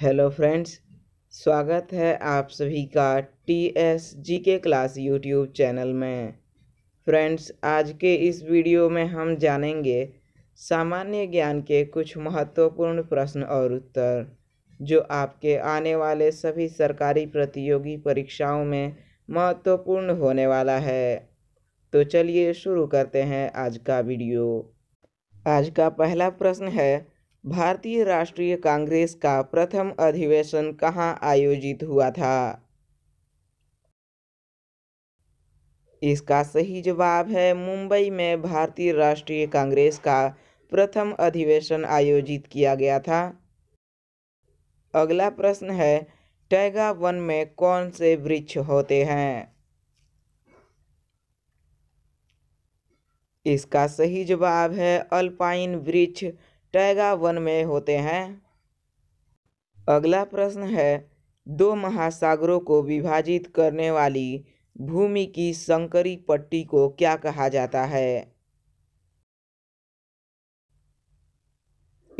hello friends स्वागत है आप सभी का टी एस जी के क्लास यूट्यूब चैनल में फ्रेंड्स आज के इस वीडियो में हम जानेंगे सामान्य ज्ञान के कुछ महत्वपूर्ण प्रश्न और उत्तर जो आपके आने वाले सभी सरकारी प्रतियोगी परीक्षाओं में महत्वपूर्ण होने वाला है तो चलिए शुरू करते हैं आज का वीडियो आज का पहला प्रश्न है भारतीय राष्ट्रीय कांग्रेस का प्रथम अधिवेशन कहाँ आयोजित हुआ था इसका सही जवाब है मुंबई में भारतीय राष्ट्रीय कांग्रेस का प्रथम अधिवेशन आयोजित किया गया था अगला प्रश्न है टैगा वन में कौन से वृक्ष होते हैं इसका सही जवाब है अल्पाइन वृक्ष टैगा वन में होते हैं अगला प्रश्न है दो महासागरों को विभाजित करने वाली भूमि की संकरी पट्टी को क्या कहा जाता है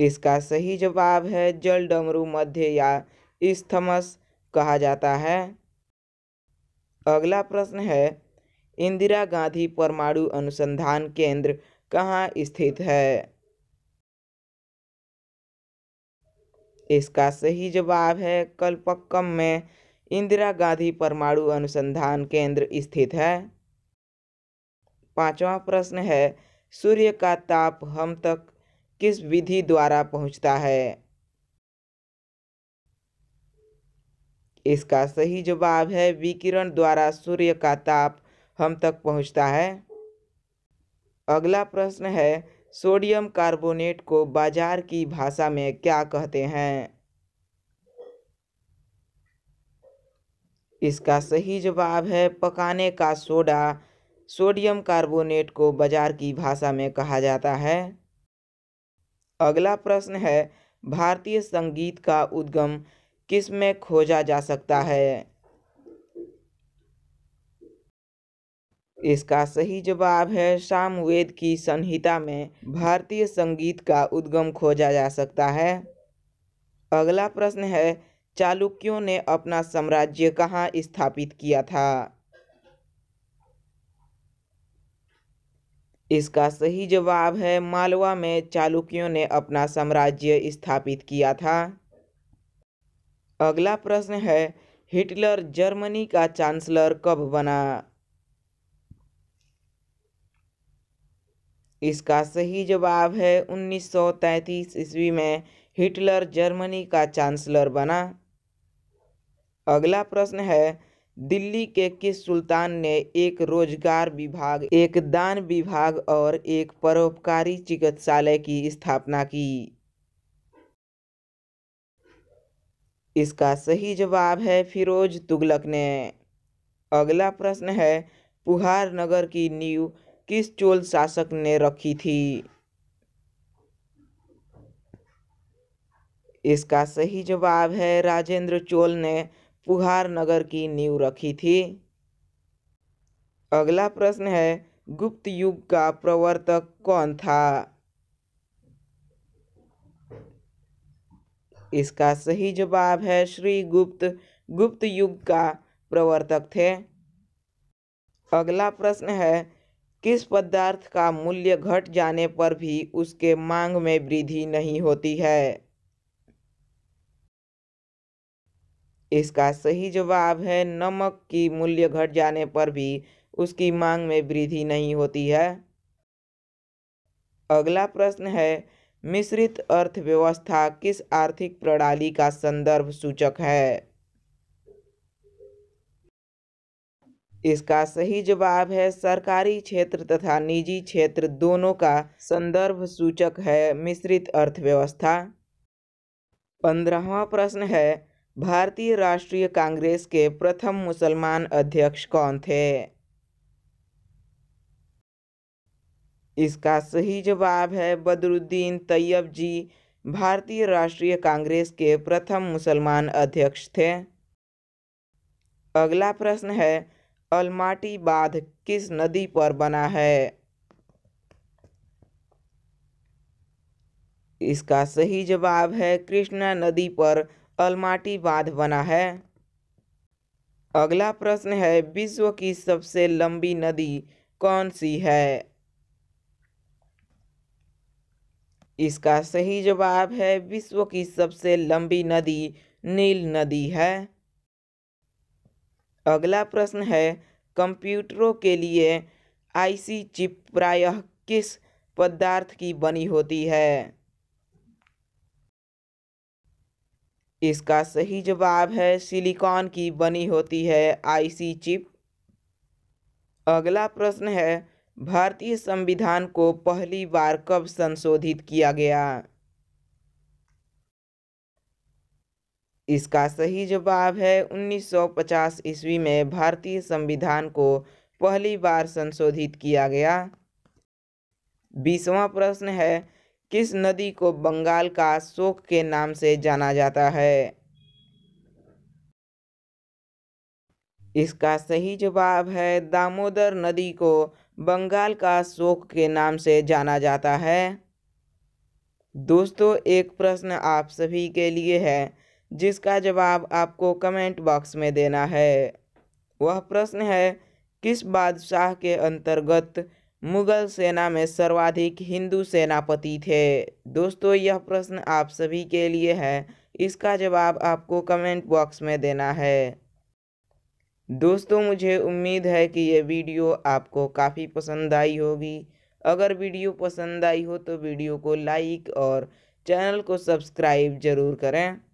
इसका सही जवाब है जल डमरू मध्य या स्थमस कहा जाता है अगला प्रश्न है इंदिरा गांधी परमाणु अनुसंधान केंद्र कहाँ स्थित है इसका सही जवाब है कलपक्कम में इंदिरा गांधी परमाणु अनुसंधान केंद्र स्थित है पांचवा प्रश्न है सूर्य का ताप हम तक किस विधि द्वारा पहुंचता है इसका सही जवाब है विकिरण द्वारा सूर्य का ताप हम तक पहुंचता है अगला प्रश्न है सोडियम कार्बोनेट को बाजार की भाषा में क्या कहते हैं इसका सही जवाब है पकाने का सोडा सोडियम कार्बोनेट को बाजार की भाषा में कहा जाता है अगला प्रश्न है भारतीय संगीत का उद्गम किस में खोजा जा सकता है इसका सही जवाब है सामवेद की संहिता में भारतीय संगीत का उद्गम खोजा जा सकता है अगला प्रश्न है चालुक्यों ने अपना साम्राज्य कहाँ स्थापित किया था इसका सही जवाब है मालवा में चालुक्यों ने अपना साम्राज्य स्थापित किया था अगला प्रश्न है हिटलर जर्मनी का चांसलर कब बना इसका सही जवाब है 1933 ईस्वी में हिटलर जर्मनी का चांसलर बना अगला प्रश्न है दिल्ली के किस सुल्तान ने एक रोजगार विभाग एक दान विभाग और एक परोपकारी चिकित्सालय की स्थापना की इसका सही जवाब है फिरोज तुगलक ने अगला प्रश्न है पुहार नगर की नींव किस चोल शासक ने रखी थी इसका सही जवाब है राजेंद्र चोल ने पुहार नगर की नींव रखी थी अगला प्रश्न है गुप्त युग का प्रवर्तक कौन था इसका सही जवाब है श्री गुप्त गुप्त युग का प्रवर्तक थे अगला प्रश्न है किस पदार्थ का मूल्य घट जाने पर भी उसके मांग में वृद्धि नहीं होती है इसका सही जवाब है नमक की मूल्य घट जाने पर भी उसकी मांग में वृद्धि नहीं होती है अगला प्रश्न है मिश्रित अर्थव्यवस्था किस आर्थिक प्रणाली का संदर्भ सूचक है इसका सही जवाब है सरकारी क्षेत्र तथा निजी क्षेत्र दोनों का संदर्भ सूचक है मिश्रित अर्थव्यवस्था पंद्रहवा प्रश्न है भारतीय राष्ट्रीय कांग्रेस के प्रथम मुसलमान अध्यक्ष कौन थे इसका सही जवाब है बदरुद्दीन तैयब जी भारतीय राष्ट्रीय कांग्रेस के प्रथम मुसलमान अध्यक्ष थे अगला प्रश्न है अलमाटी बांध किस नदी पर बना है इसका सही जवाब है कृष्णा नदी पर अलमाटी बांध बना है अगला प्रश्न है विश्व की सबसे लंबी नदी कौन सी है इसका सही जवाब है विश्व की सबसे लंबी नदी नील नदी है अगला प्रश्न है कंप्यूटरों के लिए आईसी चिप प्रायः किस पदार्थ की बनी होती है इसका सही जवाब है सिलिकॉन की बनी होती है आईसी चिप अगला प्रश्न है भारतीय संविधान को पहली बार कब संशोधित किया गया इसका सही जवाब है 1950 ईस्वी में भारतीय संविधान को पहली बार संशोधित किया गया बीसवा प्रश्न है किस नदी को बंगाल का शोक के नाम से जाना जाता है इसका सही जवाब है दामोदर नदी को बंगाल का शोक के नाम से जाना जाता है दोस्तों एक प्रश्न आप सभी के लिए है जिसका जवाब आपको कमेंट बॉक्स में देना है वह प्रश्न है किस बादशाह के अंतर्गत मुगल सेना में सर्वाधिक हिंदू सेनापति थे दोस्तों यह प्रश्न आप सभी के लिए है इसका जवाब आपको कमेंट बॉक्स में देना है दोस्तों मुझे उम्मीद है कि ये वीडियो आपको काफ़ी पसंद आई होगी अगर वीडियो पसंद आई हो तो वीडियो को लाइक और चैनल को सब्सक्राइब ज़रूर करें